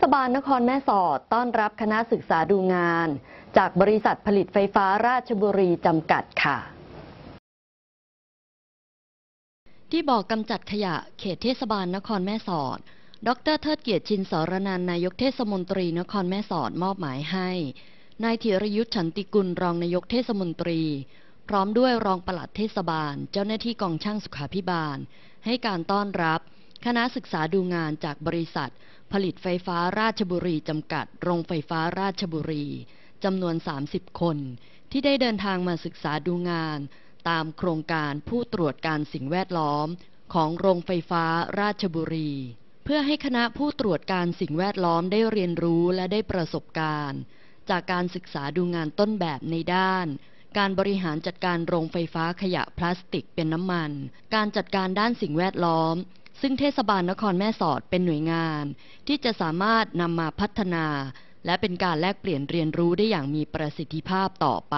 ศบาลนครแม่สอดต้อนรับคณะศึกษาดูงานจากบริษัทผลิตไฟฟ้าราชบุรีจำกัดค่ะ ที่บอกกำจัดขยะเขตเทศบาลนครแม่สอด ดร เทิดเกียรติชินสรนัน นายกเทศมนตรีนครแม่สอดมอบหมายให้ นายธีรยุทธ์ฉันติกุลรองนายกเทศมนตรี พร้อมด้วยรองปลัดเทศบาล เจ้าหน้าที่กองช่างสุขาพิบาลให้การต้อนรับคณะศึกษาดูงานจากบริษัท ผลิตไฟฟ้าราชบุรีจำกัด โรงไฟฟ้าราชบุรี จำนวน 30 คน ที่ได้เดินทางมาศึกษาดูงาน ตามโครงการผู้ตรวจการสิ่งแวดล้อม ของโรงไฟฟ้าราชบุรี เพื่อให้คณะผู้ตรวจการสิ่งแวดล้อมได้เรียนรู้และได้ประสบการณ์ จากการศึกษาดูงานต้นแบบในด้าน การบริหารจัดการโรงไฟฟ้าขยะพลาสติกเป็นน้ำมัน การจัดการด้านสิ่งแวดล้อมซึ่งเทศบาลนครแม่สอดเป็นหน่วยงาน ที่จะสามารถนำมาพัฒนา และเป็นการแลกเปลี่ยนเรียนรู้ได้อย่างมีประสิทธิภาพต่อไป